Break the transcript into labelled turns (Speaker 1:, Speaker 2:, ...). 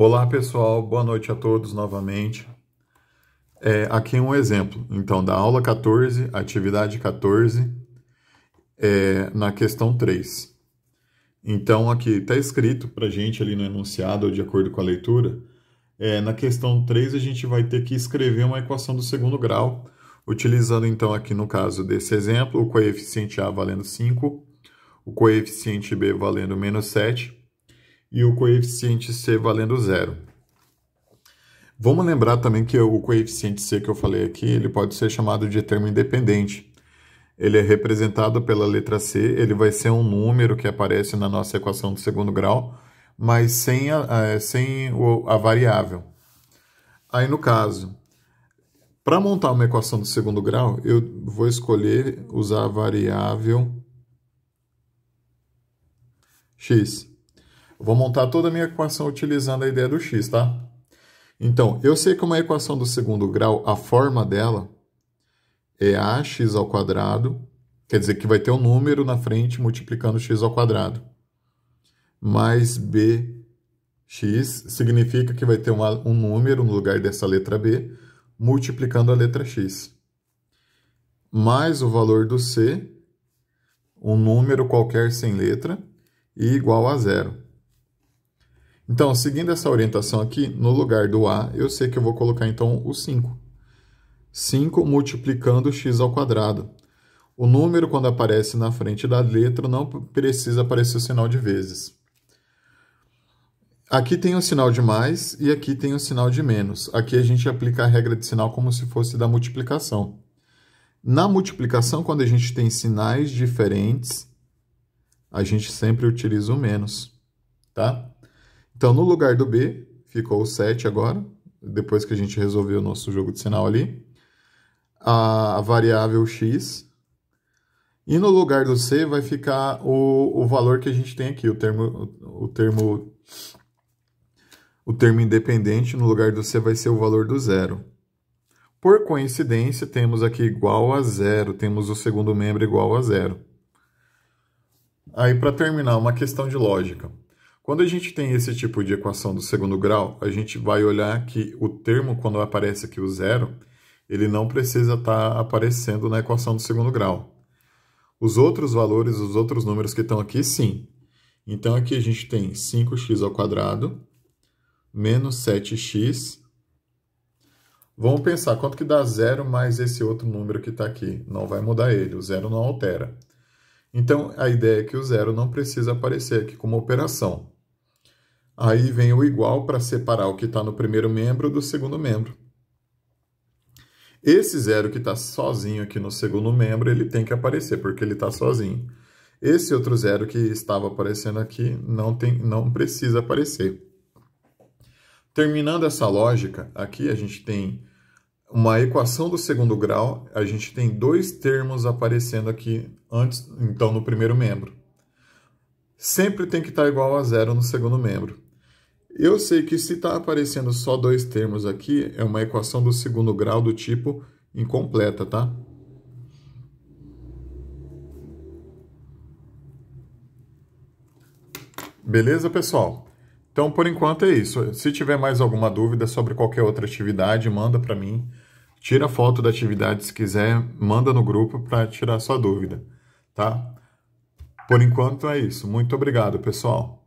Speaker 1: Olá pessoal, boa noite a todos novamente. É, aqui um exemplo, então, da aula 14, atividade 14, é, na questão 3. Então, aqui está escrito para a gente ali no enunciado, ou de acordo com a leitura, é, na questão 3 a gente vai ter que escrever uma equação do segundo grau, utilizando então aqui no caso desse exemplo, o coeficiente A valendo 5, o coeficiente B valendo menos 7 e o coeficiente C valendo zero. Vamos lembrar também que o coeficiente C que eu falei aqui, ele pode ser chamado de termo independente. Ele é representado pela letra C, ele vai ser um número que aparece na nossa equação do segundo grau, mas sem a, é, sem a variável. Aí, no caso, para montar uma equação do segundo grau, eu vou escolher usar a variável x. Vou montar toda a minha equação utilizando a ideia do x, tá? Então, eu sei que uma equação do segundo grau, a forma dela é ax ao quadrado, quer dizer que vai ter um número na frente multiplicando x ao quadrado, mais bx significa que vai ter uma, um número no lugar dessa letra b, multiplicando a letra x, mais o valor do c, um número qualquer sem letra, e igual a zero. Então, seguindo essa orientação aqui, no lugar do A, eu sei que eu vou colocar então o 5. 5 multiplicando x ao quadrado. O número, quando aparece na frente da letra, não precisa aparecer o sinal de vezes. Aqui tem o sinal de mais e aqui tem o sinal de menos. Aqui a gente aplica a regra de sinal como se fosse da multiplicação. Na multiplicação, quando a gente tem sinais diferentes, a gente sempre utiliza o menos, tá? Então, no lugar do B, ficou o 7 agora, depois que a gente resolveu o nosso jogo de sinal ali. A variável x. E no lugar do C vai ficar o, o valor que a gente tem aqui, o termo, o termo o termo independente no lugar do C vai ser o valor do zero. Por coincidência, temos aqui igual a zero, temos o segundo membro igual a zero. Aí, para terminar, uma questão de lógica. Quando a gente tem esse tipo de equação do segundo grau, a gente vai olhar que o termo, quando aparece aqui o zero, ele não precisa estar tá aparecendo na equação do segundo grau. Os outros valores, os outros números que estão aqui, sim. Então, aqui a gente tem 5x ao quadrado menos 7x. Vamos pensar, quanto que dá zero mais esse outro número que está aqui? Não vai mudar ele, o zero não altera. Então, a ideia é que o zero não precisa aparecer aqui como operação. Aí vem o igual para separar o que está no primeiro membro do segundo membro. Esse zero que está sozinho aqui no segundo membro, ele tem que aparecer, porque ele está sozinho. Esse outro zero que estava aparecendo aqui não, tem, não precisa aparecer. Terminando essa lógica, aqui a gente tem uma equação do segundo grau, a gente tem dois termos aparecendo aqui antes, então no primeiro membro. Sempre tem que estar tá igual a zero no segundo membro. Eu sei que se está aparecendo só dois termos aqui, é uma equação do segundo grau do tipo incompleta, tá? Beleza, pessoal? Então, por enquanto é isso. Se tiver mais alguma dúvida sobre qualquer outra atividade, manda para mim. Tira foto da atividade se quiser, manda no grupo para tirar sua dúvida, tá? Por enquanto é isso. Muito obrigado, pessoal.